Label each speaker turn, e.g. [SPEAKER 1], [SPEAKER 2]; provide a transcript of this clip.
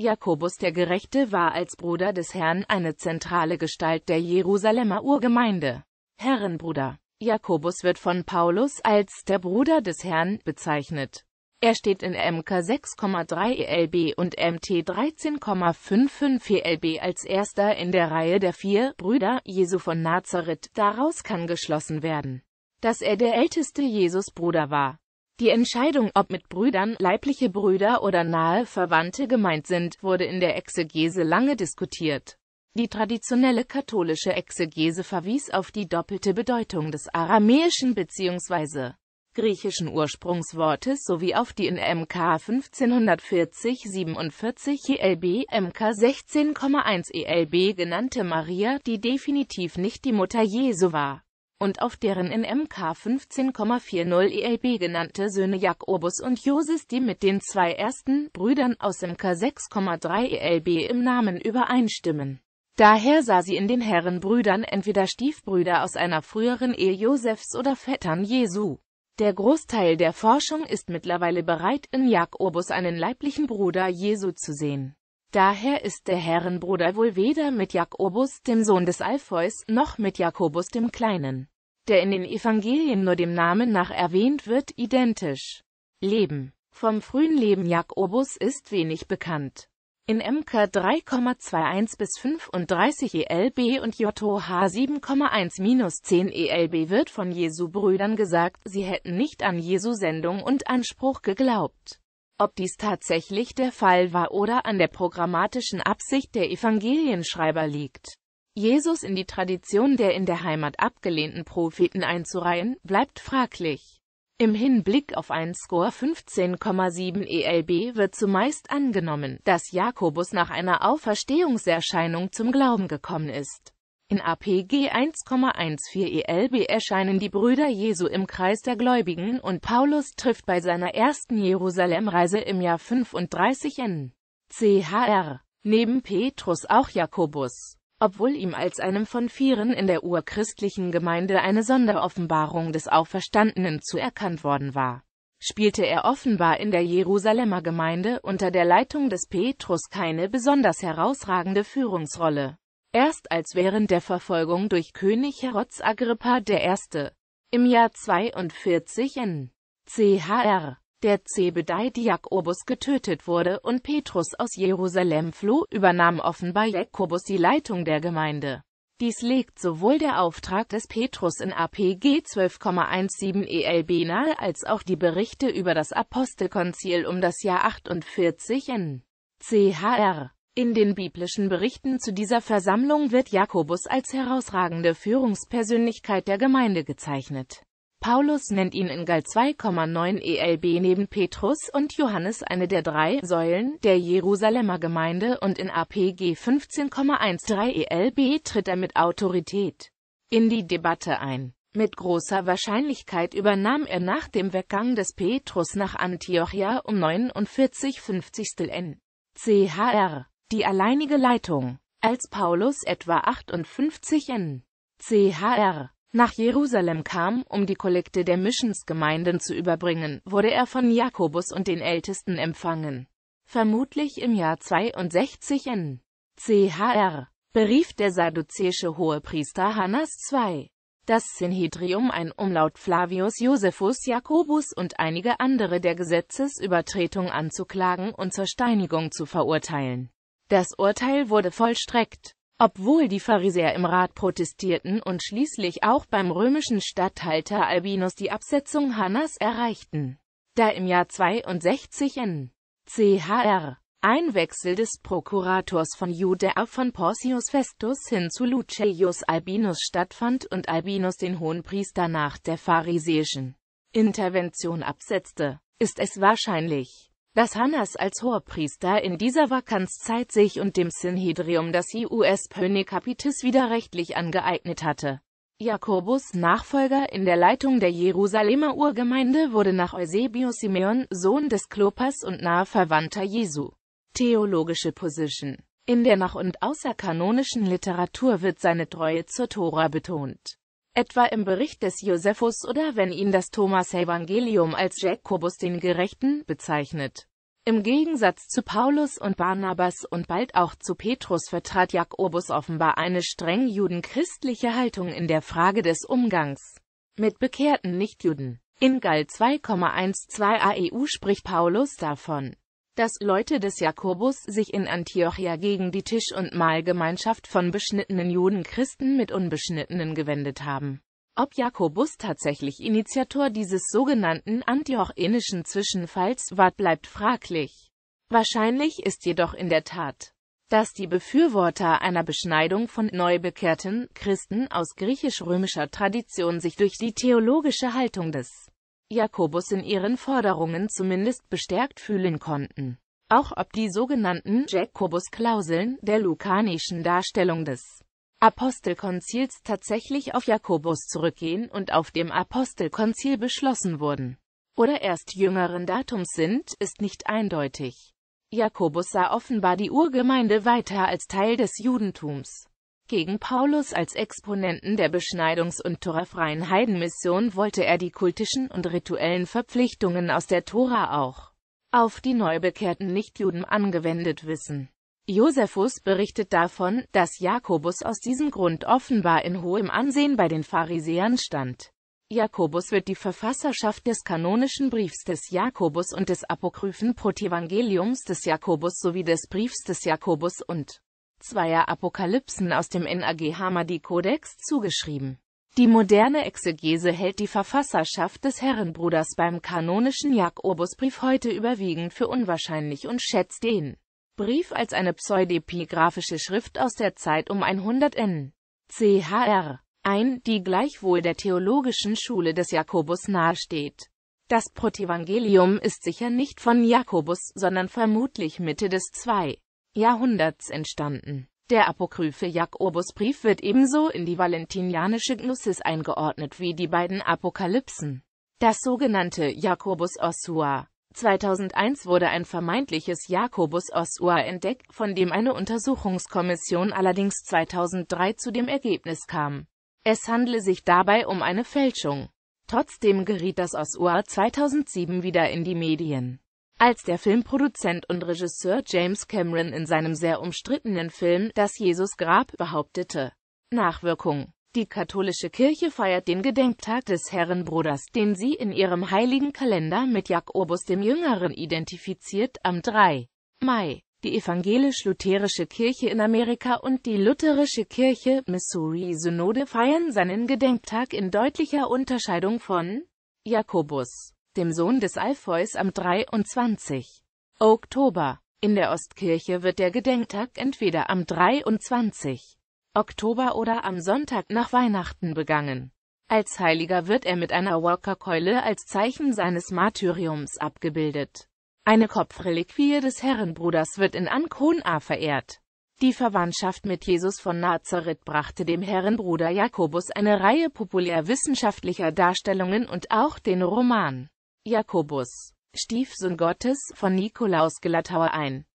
[SPEAKER 1] Jakobus der Gerechte war als Bruder des Herrn eine zentrale Gestalt der Jerusalemer Urgemeinde. Herrenbruder. Jakobus wird von Paulus als der Bruder des Herrn bezeichnet. Er steht in MK 6,3 ELB und MT 13,55 ELB als erster in der Reihe der vier Brüder Jesu von Nazareth. Daraus kann geschlossen werden, dass er der älteste Jesusbruder war. Die Entscheidung, ob mit Brüdern leibliche Brüder oder nahe Verwandte gemeint sind, wurde in der Exegese lange diskutiert. Die traditionelle katholische Exegese verwies auf die doppelte Bedeutung des aramäischen bzw. griechischen Ursprungswortes sowie auf die in MK 1540-47 ELB MK 16,1 ELB genannte Maria, die definitiv nicht die Mutter Jesu war und auf deren in MK 15,40 ELB genannte Söhne Jakobus und Joses, die mit den zwei ersten Brüdern aus MK 6,3 ELB im Namen übereinstimmen. Daher sah sie in den Herren Brüdern entweder Stiefbrüder aus einer früheren Ehe Josefs oder Vettern Jesu. Der Großteil der Forschung ist mittlerweile bereit, in Jakobus einen leiblichen Bruder Jesu zu sehen. Daher ist der Herrenbruder wohl weder mit Jakobus, dem Sohn des Alpheus, noch mit Jakobus dem Kleinen, der in den Evangelien nur dem Namen nach erwähnt wird, identisch. Leben Vom frühen Leben Jakobus ist wenig bekannt. In MK 3,21 bis 35 ELB und JOH 7,1-10 ELB wird von Jesu Brüdern gesagt, sie hätten nicht an Jesu Sendung und Anspruch geglaubt. Ob dies tatsächlich der Fall war oder an der programmatischen Absicht der Evangelienschreiber liegt, Jesus in die Tradition der in der Heimat abgelehnten Propheten einzureihen, bleibt fraglich. Im Hinblick auf einen Score 15,7 ELB wird zumeist angenommen, dass Jakobus nach einer Auferstehungserscheinung zum Glauben gekommen ist. In APG 1,14 ELB erscheinen die Brüder Jesu im Kreis der Gläubigen und Paulus trifft bei seiner ersten Jerusalemreise im Jahr 35 n. Chr. Neben Petrus auch Jakobus. Obwohl ihm als einem von Vieren in der urchristlichen Gemeinde eine Sonderoffenbarung des Auferstandenen zuerkannt worden war, spielte er offenbar in der Jerusalemer Gemeinde unter der Leitung des Petrus keine besonders herausragende Führungsrolle. Erst als während der Verfolgung durch König Herods Agrippa I. im Jahr 42 in Chr. der Zebedei Jakobus getötet wurde und Petrus aus Jerusalem floh, übernahm offenbar Jakobus die Leitung der Gemeinde. Dies legt sowohl der Auftrag des Petrus in APG 12,17 ELB nahe als auch die Berichte über das Apostelkonzil um das Jahr 48 in Chr. In den biblischen Berichten zu dieser Versammlung wird Jakobus als herausragende Führungspersönlichkeit der Gemeinde gezeichnet. Paulus nennt ihn in Gal 2,9 ELB neben Petrus und Johannes eine der drei Säulen der Jerusalemer Gemeinde und in APG 15,13 ELB tritt er mit Autorität in die Debatte ein. Mit großer Wahrscheinlichkeit übernahm er nach dem Weggang des Petrus nach Antiochia um 49,50 N. CHR die alleinige Leitung. Als Paulus etwa 58 in Chr. nach Jerusalem kam, um die Kollekte der Missionsgemeinden zu überbringen, wurde er von Jakobus und den Ältesten empfangen. Vermutlich im Jahr 62 in Chr. berief der sadduzäische Hohepriester Hannas II. Das Sinhedrium ein, Umlaut Flavius Josephus Jakobus und einige andere der Gesetzesübertretung anzuklagen und zur Steinigung zu verurteilen. Das Urteil wurde vollstreckt. Obwohl die Pharisäer im Rat protestierten und schließlich auch beim römischen Statthalter Albinus die Absetzung Hannas erreichten. Da im Jahr 62 n. Chr. ein Wechsel des Prokurators von Judäa von Porcius Festus hin zu Lucius Albinus stattfand und Albinus den Hohenpriester nach der pharisäischen Intervention absetzte, ist es wahrscheinlich, dass Hannas als Hohepriester in dieser Vakanzzeit sich und dem Synhedrium das US-Pönikapitis widerrechtlich angeeignet hatte. Jakobus Nachfolger in der Leitung der Jerusalemer Urgemeinde wurde nach Eusebius Simeon, Sohn des Klopas und nahe Verwandter Jesu. Theologische Position In der nach- und außerkanonischen Literatur wird seine Treue zur Tora betont etwa im Bericht des Josephus oder wenn ihn das Thomas-Evangelium als Jakobus den Gerechten bezeichnet. Im Gegensatz zu Paulus und Barnabas und bald auch zu Petrus vertrat Jakobus offenbar eine streng judenchristliche Haltung in der Frage des Umgangs mit bekehrten Nichtjuden. In Gall 2,12 AEU spricht Paulus davon, dass Leute des Jakobus sich in Antiochia gegen die Tisch- und Mahlgemeinschaft von beschnittenen Juden Christen mit Unbeschnittenen gewendet haben. Ob Jakobus tatsächlich Initiator dieses sogenannten antiochenischen Zwischenfalls war, bleibt fraglich. Wahrscheinlich ist jedoch in der Tat, dass die Befürworter einer Beschneidung von neubekehrten Christen aus griechisch-römischer Tradition sich durch die theologische Haltung des Jakobus in ihren Forderungen zumindest bestärkt fühlen konnten. Auch ob die sogenannten Jakobus-Klauseln der lukanischen Darstellung des Apostelkonzils tatsächlich auf Jakobus zurückgehen und auf dem Apostelkonzil beschlossen wurden oder erst jüngeren Datums sind, ist nicht eindeutig. Jakobus sah offenbar die Urgemeinde weiter als Teil des Judentums. Gegen Paulus als Exponenten der Beschneidungs- und Torafreien Heidenmission wollte er die kultischen und rituellen Verpflichtungen aus der Tora auch auf die neubekehrten Nichtjuden angewendet wissen. Josephus berichtet davon, dass Jakobus aus diesem Grund offenbar in hohem Ansehen bei den Pharisäern stand. Jakobus wird die Verfasserschaft des kanonischen Briefs des Jakobus und des apokryphen Protevangeliums des Jakobus sowie des Briefs des Jakobus und zweier Apokalypsen aus dem NAG Hamadi-Kodex zugeschrieben. Die moderne Exegese hält die Verfasserschaft des Herrenbruders beim kanonischen Jakobusbrief heute überwiegend für unwahrscheinlich und schätzt den Brief als eine pseudepigraphische Schrift aus der Zeit um 100 n. chr. ein, die gleichwohl der theologischen Schule des Jakobus nahesteht. Das Protevangelium ist sicher nicht von Jakobus, sondern vermutlich Mitte des 2. Jahrhunderts entstanden. Der apokryphe Jakobusbrief wird ebenso in die valentinianische Gnosis eingeordnet wie die beiden Apokalypsen. Das sogenannte Jakobus Ossua 2001 wurde ein vermeintliches Jakobus Ossua entdeckt, von dem eine Untersuchungskommission allerdings 2003 zu dem Ergebnis kam. Es handle sich dabei um eine Fälschung. Trotzdem geriet das Ossua 2007 wieder in die Medien. Als der Filmproduzent und Regisseur James Cameron in seinem sehr umstrittenen Film Das Jesus Grab behauptete. Nachwirkung Die katholische Kirche feiert den Gedenktag des Herrenbruders, den sie in ihrem heiligen Kalender mit Jakobus dem Jüngeren identifiziert, am 3. Mai. Die evangelisch-lutherische Kirche in Amerika und die lutherische Kirche Missouri-Synode feiern seinen Gedenktag in deutlicher Unterscheidung von Jakobus dem Sohn des Alpheus am 23. Oktober. In der Ostkirche wird der Gedenktag entweder am 23. Oktober oder am Sonntag nach Weihnachten begangen. Als Heiliger wird er mit einer Walkerkeule als Zeichen seines Martyriums abgebildet. Eine Kopfreliquie des Herrenbruders wird in Ancona verehrt. Die Verwandtschaft mit Jesus von Nazareth brachte dem Herrenbruder Jakobus eine Reihe populärwissenschaftlicher Darstellungen und auch den Roman Jakobus, Stiefsohn Gottes, von Nikolaus Gelatauer ein